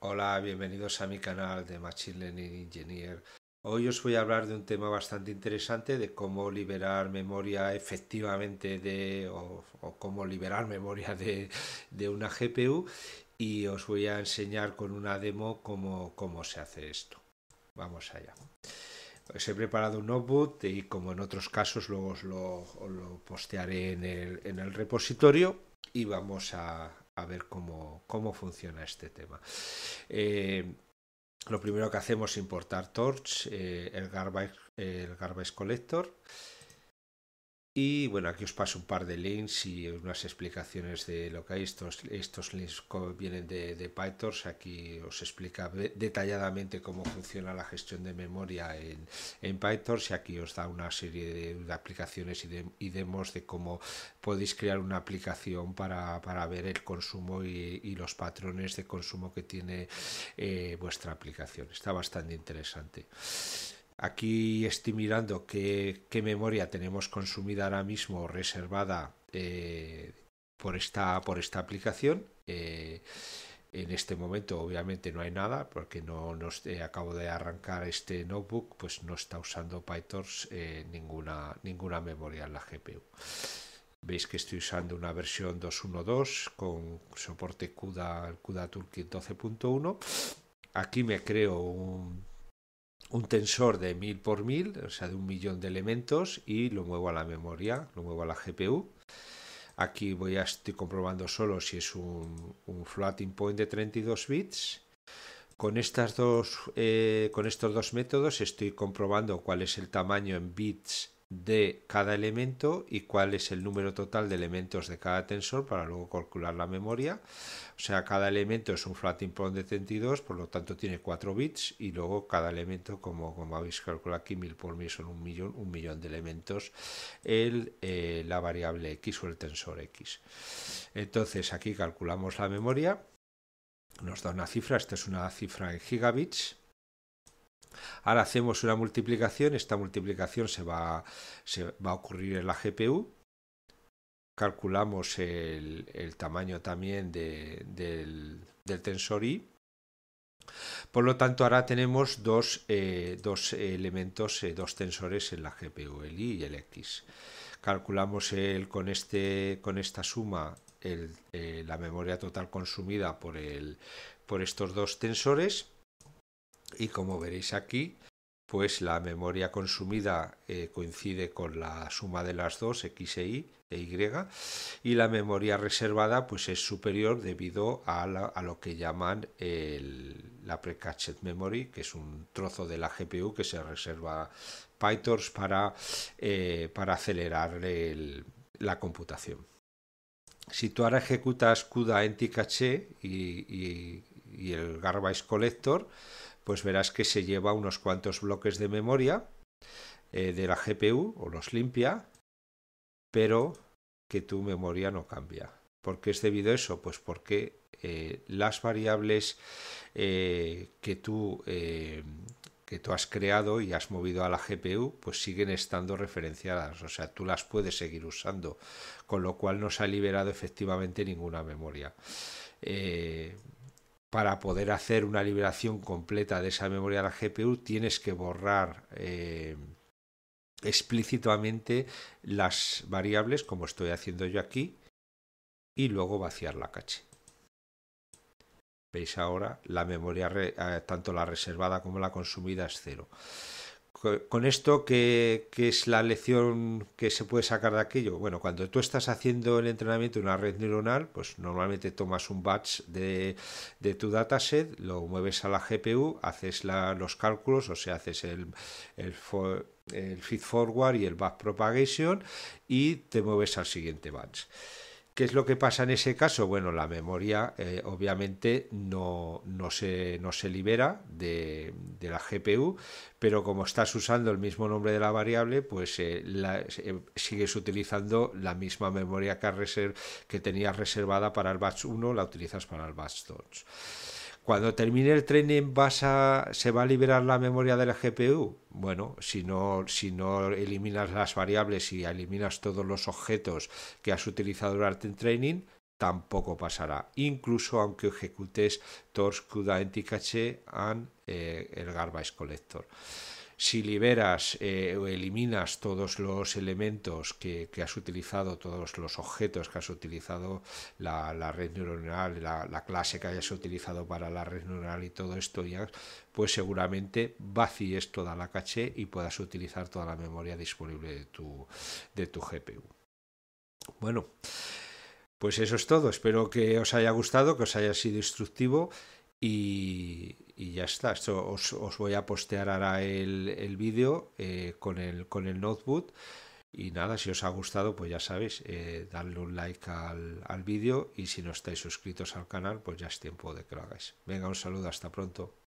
Hola, bienvenidos a mi canal de Machine Learning Engineer. Hoy os voy a hablar de un tema bastante interesante de cómo liberar memoria efectivamente de o, cómo liberar memoria de, una GPU y os voy a enseñar con una demo cómo, cómo se hace esto. Vamos allá. Os he preparado un notebook y como en otros casos luego os lo, postearé en el repositorio y vamos a, a ver cómo, funciona este tema. Eh, lo primero que hacemos es importar Torch, eh, el, el garbage collector. Y bueno, aquí os paso un par de links y unas explicaciones de lo que hay. Estos, estos links vienen de, de PyTorch. Aquí os explica detalladamente cómo funciona la gestión de memoria en, en PyTorch. Y aquí os da una serie de, aplicaciones y, demos de cómo podéis crear una aplicación para, ver el consumo y, los patrones de consumo que tiene eh, vuestra aplicación. Está bastante interesante. Aquí estoy mirando qué, memoria tenemos consumida ahora mismo reservada eh, por, esta, por esta aplicación. Eh, en este momento obviamente no hay nada porque no, eh, acabo de arrancar este notebook, pues no está usando PyTorch ninguna, ninguna memoria en la GPU. Veis que estoy usando una versión 2.1.2 con soporte CUDA, CUDA Toolkit 12.1. Aquí me creo un, un tensor de 1000 por 1000, o sea, de un millón de elementos, y lo muevo a la memoria, lo muevo a la GPU. Aquí voy a estoy comprobando solo si es un, floating point de 32 bits. Con, estas dos, eh, con estos dos métodos estoy comprobando cuál es el tamaño en bits de cada elemento y cuál es el número total de elementos de cada tensor para luego calcular la memoria. O sea, cada elemento es un floating point de 32, por lo tanto tiene 4 bits y luego cada elemento, como, como habéis calculado aquí, mil por mil son un millón, un millón de elementos, el, eh, la variable x o el tensor x. Entonces aquí calculamos la memoria, nos da una cifra, esta es una cifra en gigabits, Ahora hacemos una multiplicación, esta multiplicación se va, a ocurrir en la GPU. Calculamos el, tamaño también del, tensor y Por lo tanto, ahora tenemos dos, eh, elementos, eh, dos tensores en la GPU, el i y el x. Calculamos el, con, este, esta suma eh, la memoria total consumida por estos dos tensores y como veréis aquí, pues la memoria consumida eh, coincide con la suma de las dos, x e y, e y, y la memoria reservada pues es superior debido a, lo que llaman la pre memory, que es un trozo de la GPU que se reserva PyTorch para, eh, acelerar la computación. Si tú ahora ejecutas CUDA en y, y, y el garbage collector, pues verás que se lleva unos cuantos bloques de memoria eh, de la GPU o los limpia, pero que tu memoria no cambia. ¿Por qué es debido a eso? Pues porque eh, las variables eh, que, tú, que tú has creado y has movido a la GPU, pues siguen estando referenciadas, o sea, tú las puedes seguir usando, con lo cual no se ha liberado efectivamente ninguna memoria para poder hacer una liberación completa de esa memoria de la GPU, tienes que borrar eh, explícitamente las variables, como estoy haciendo yo aquí, y luego vaciar la caché. Veis ahora, la memoria, eh, tanto la reservada como la consumida es cero con esto, ¿qué, es la lección que se puede sacar de aquello? Bueno, cuando tú estás haciendo el entrenamiento de una red neuronal, pues normalmente tomas un batch de, de tu dataset, lo mueves a la GPU, haces la, los cálculos, o sea, haces el, feed forward y el back propagation y te mueves al siguiente batch. ¿Qué es lo que pasa en ese caso? Bueno, la memoria eh, obviamente no, se, libera de, la GPU, pero como estás usando el mismo nombre de la variable, pues eh, eh, sigues utilizando la misma memoria que, que tenías reservada para el batch 1, la utilizas para el batch 2. Cuando termine el training vas se va a liberar la memoria de la GPU. Bueno, si no, si no eliminas las variables y eliminas todos los objetos que has utilizado durante el training, tampoco pasará, incluso aunque ejecutes Torx CUDA e and eh, el Garbage Collector si liberas eh, o eliminas todos los elementos que, has utilizado, todos los objetos que has utilizado, la, red neuronal, la, clase que hayas utilizado para la red neuronal y todo esto, pues seguramente vacíes toda la caché y puedas utilizar toda la memoria disponible de tu, de tu GPU. Bueno, pues eso es todo. Espero que os haya gustado, que os haya sido instructivo y, y ya está. Esto os, os, voy a postear ahora el, vídeo eh, con, el, con el notebook. Y nada, si os ha gustado, pues ya sabéis, eh, darle un like al, al vídeo y si no estáis suscritos al canal, pues ya es tiempo de que lo hagáis. Venga, un saludo, hasta pronto.